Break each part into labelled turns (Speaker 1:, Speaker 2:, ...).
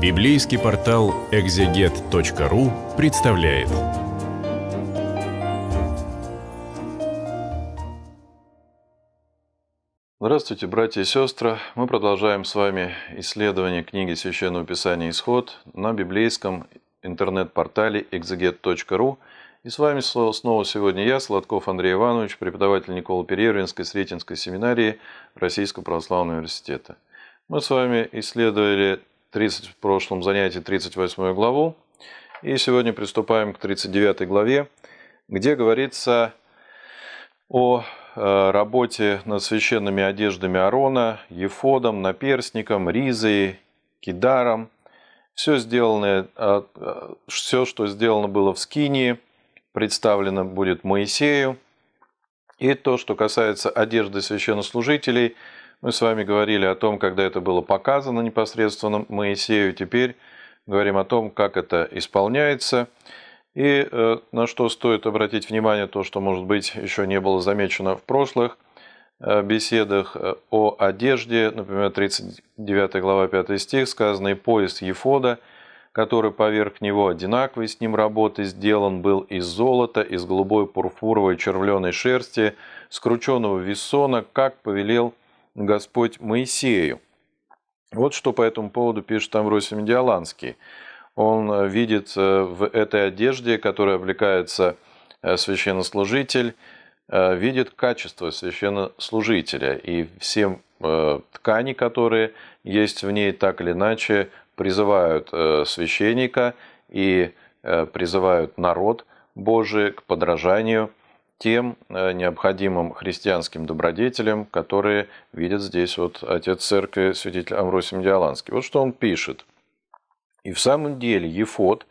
Speaker 1: Библейский портал экзегет.ру представляет. Здравствуйте, братья и сестры! Мы продолжаем с вами исследование книги Священного Писания «Исход» на библейском интернет-портале экзегет.ру. И с вами снова сегодня я, Сладков Андрей Иванович, преподаватель Никола Перервинской Сретенской семинарии Российского православного университета. Мы с вами исследовали 30, в прошлом занятии 38 главу. И сегодня приступаем к 39 главе, где говорится о э, работе над священными одеждами Арона, Ефодом, наперстником, Ризой, Кидаром. Все, сделанное, а, а, все, что сделано было в Скинии, представлено будет Моисею. И то, что касается одежды священнослужителей – мы с вами говорили о том, когда это было показано непосредственно Моисею. Теперь говорим о том, как это исполняется. И э, на что стоит обратить внимание, то, что, может быть, еще не было замечено в прошлых э, беседах э, о одежде. Например, 39 глава 5 стих сказано «И пояс Ефода, который поверх него одинаковый с ним работы, сделан был из золота, из голубой пурфуровой червленой шерсти, скрученного весона, как повелел Господь Моисею. Вот что по этому поводу пишет Амросий Медиаланский. Он э, видит э, в этой одежде, которой облекается э, священнослужитель, видит качество священнослужителя и все ткани, которые есть в ней, так или иначе призывают священника и призывают народ Божий к подражанию тем э, необходимым христианским добродетелям, которые видят здесь вот отец церкви, святитель Амросий Диаланский. Вот что он пишет. «И в самом деле Ефот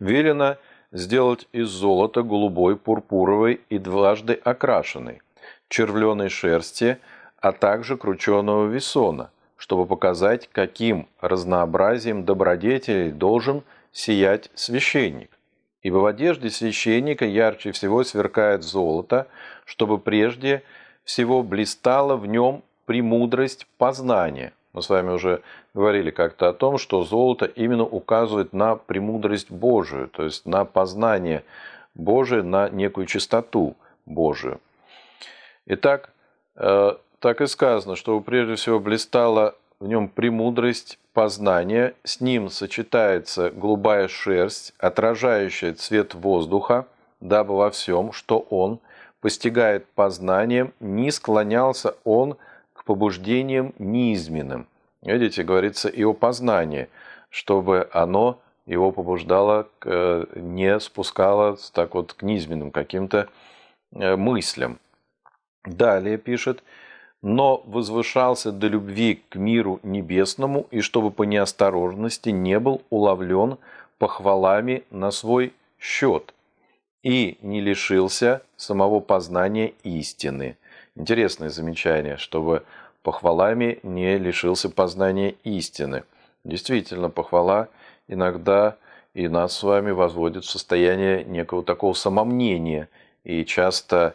Speaker 1: велено сделать из золота голубой, пурпуровой и дважды окрашенной, червленой шерсти, а также крученого весона, чтобы показать, каким разнообразием добродетелей должен сиять священник, ибо в одежде священника ярче всего сверкает золото, чтобы прежде всего блистала в нем премудрость познания. Мы с вами уже говорили как-то о том, что золото именно указывает на премудрость Божию, то есть на познание Божие, на некую чистоту Божию. Итак, э, так и сказано, чтобы прежде всего блистала в нем премудрость познание с ним сочетается голубая шерсть, отражающая цвет воздуха, дабы во всем, что он постигает познанием, не склонялся он к побуждениям низменным. Видите, говорится и о познании, чтобы оно его побуждало, э, не спускало так вот к низменным каким-то э, мыслям. Далее пишет но возвышался до любви к миру небесному и чтобы по неосторожности не был уловлен похвалами на свой счет и не лишился самого познания истины. Интересное замечание, чтобы похвалами не лишился познания истины. Действительно, похвала иногда и нас с вами возводит в состояние некого такого самомнения. И часто,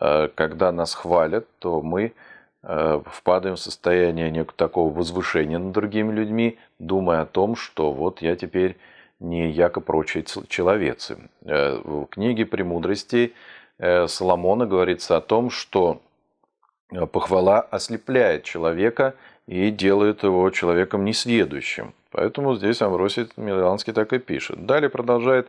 Speaker 1: э, когда нас хвалят, то мы – Э, впадаем в состояние некого такого возвышения над другими людьми, думая о том, что вот я теперь не яко прочие человецы. Э, в книге «Премудрости» э, Соломона говорится о том, что похвала ослепляет человека и делает его человеком несведущим. Поэтому здесь Амвросий Миланский так и пишет. Далее продолжает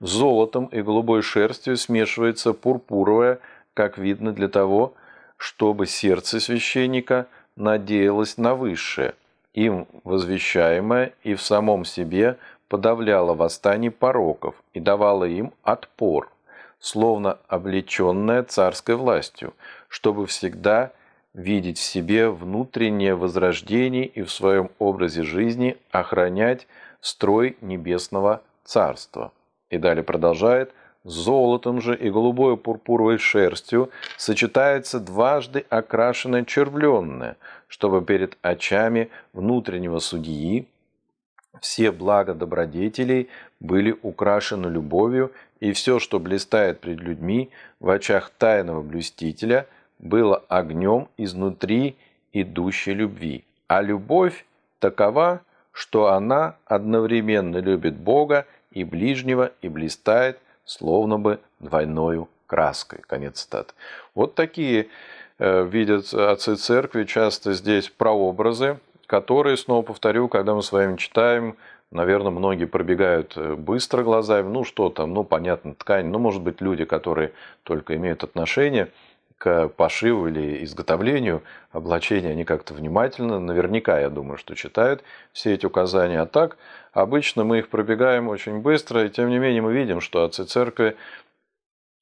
Speaker 1: «золотом и голубой шерстью смешивается пурпуровая, как видно для того, чтобы сердце священника надеялось на высшее, им возвещаемое и в самом себе подавляло восстание пороков и давало им отпор, словно облеченное царской властью, чтобы всегда видеть в себе внутреннее возрождение и в своем образе жизни охранять строй небесного царства. И далее продолжает – золотом же и голубой пурпуровой шерстью сочетается дважды окрашенное червленное, чтобы перед очами внутреннего судьи все блага добродетелей были украшены любовью, и все, что блистает пред людьми в очах тайного блюстителя, было огнем изнутри идущей любви. А любовь такова, что она одновременно любит Бога и ближнего и блистает словно бы двойною краской. Конец цитаты. Вот такие э, видят отцы церкви часто здесь прообразы, которые, снова повторю, когда мы с вами читаем, наверное, многие пробегают э, быстро глазами, ну что там, ну понятно, ткань, ну может быть люди, которые только имеют отношение – к пошиву или изготовлению облачения они как-то внимательно, наверняка, я думаю, что читают все эти указания. А так, обычно мы их пробегаем очень быстро, и тем не менее мы видим, что отцы церкви,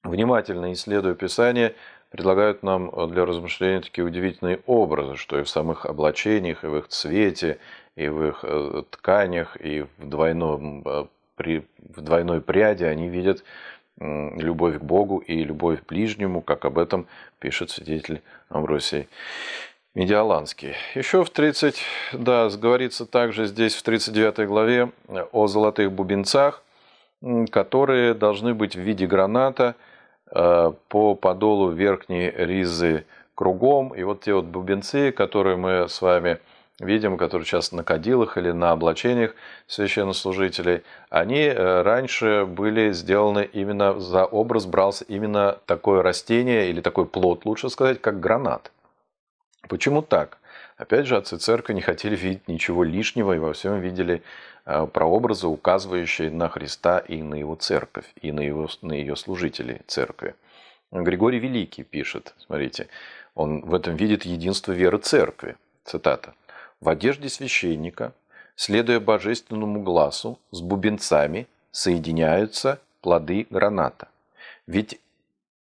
Speaker 1: внимательно исследуя Писание, предлагают нам для размышления такие удивительные образы, что и в самых облачениях, и в их цвете, и в их э, тканях, и в, двойном, э, при, в двойной пряди они видят любовь к Богу и любовь к ближнему, как об этом пишет свидетель Амвросий Медиаланский. Еще в 30, да, говорится также здесь в 39 главе о золотых бубенцах, которые должны быть в виде граната э, по подолу верхней ризы кругом. И вот те вот бубенцы, которые мы с вами видим, которые часто на кадилах или на облачениях священнослужителей, они э, раньше были сделаны именно, за образ брался именно такое растение или такой плод, лучше сказать, как гранат. Почему так? Опять же, отцы церкви не хотели видеть ничего лишнего и во всем видели э, прообразы, указывающие на Христа и на его церковь, и на, его, на ее служителей церкви. Григорий Великий пишет, смотрите, он в этом видит единство веры церкви, цитата в одежде священника, следуя божественному глазу, с бубенцами соединяются плоды граната. Ведь,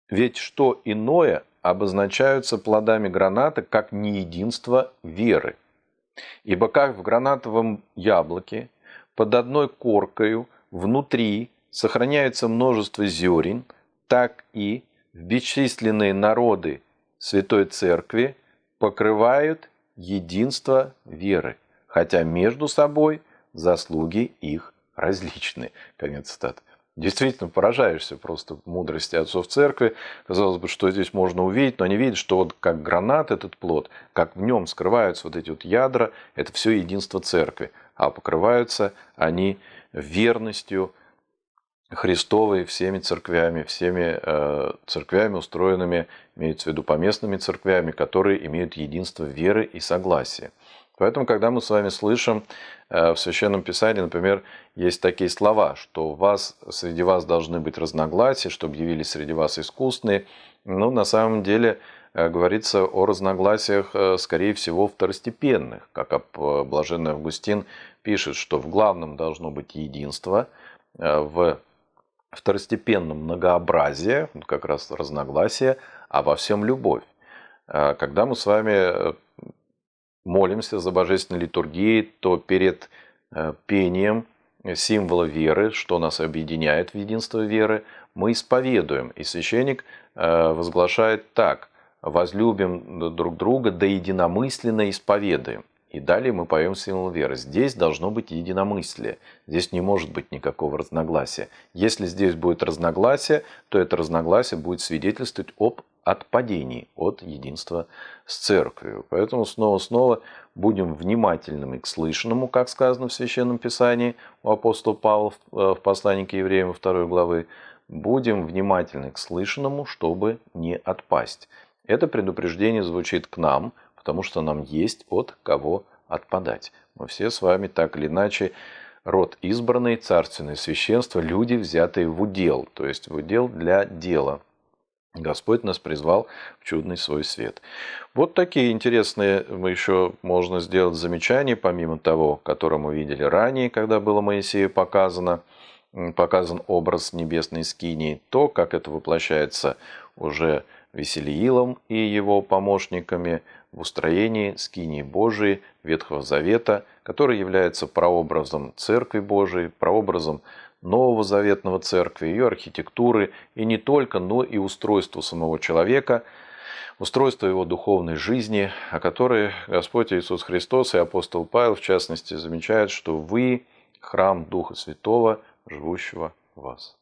Speaker 1: ведь что иное обозначаются плодами граната, как не единство веры. Ибо как в гранатовом яблоке, под одной коркою, внутри сохраняется множество зерен, так и в бесчисленные народы Святой Церкви покрывают единство веры, хотя между собой заслуги их различны. Конец цитаты. Действительно поражаешься просто мудрости отцов церкви. Казалось бы, что здесь можно увидеть, но они видят, что вот как гранат этот плод, как в нем скрываются вот эти вот ядра, это все единство церкви. А покрываются они верностью Христовой всеми церквями, всеми э, церквями, устроенными, имеется в виду поместными церквями, которые имеют единство веры и согласия. Поэтому, когда мы с вами слышим э, в Священном Писании, например, есть такие слова, что у вас, среди вас должны быть разногласия, чтобы явились среди вас искусные, ну, на самом деле, э, говорится о разногласиях, э, скорее всего, второстепенных, как об, э, Блаженный Августин пишет, что в главном должно быть единство, в второстепенном многообразие, как раз разногласие, а во всем любовь. А, когда мы с вами э, молимся за божественной литургией, то перед э, пением символа веры, что нас объединяет в единство веры, мы исповедуем. И священник э, возглашает так. «Возлюбим друг друга, да единомысленно исповедуем. И далее мы поем символ веры. Здесь должно быть единомыслие. Здесь не может быть никакого разногласия. Если здесь будет разногласие, то это разногласие будет свидетельствовать об отпадении от единства с церковью. Поэтому снова-снова будем внимательными к слышанному, как сказано в Священном Писании у апостола Павла в э, послании к евреям 2 главы. Будем внимательны к слышанному, чтобы не отпасть. Это предупреждение звучит к нам – потому что нам есть от кого отпадать. Мы все с вами так или иначе род избранный, царственное священство, люди, взятые в удел, то есть в удел для дела. Господь нас призвал в чудный свой свет. Вот такие интересные мы еще можно сделать замечания, помимо того, которое мы видели ранее, когда было Моисею показано, показан образ небесной скинии, то, как это воплощается уже Веселиилом и его помощниками – в устроении скинии Божией Ветхого Завета, который является прообразом Церкви Божией, прообразом Нового Заветного Церкви, ее архитектуры и не только, но и устройству самого человека, устройство его духовной жизни, о которой Господь Иисус Христос и апостол Павел, в частности, замечают, что вы – храм Духа Святого, живущего в вас.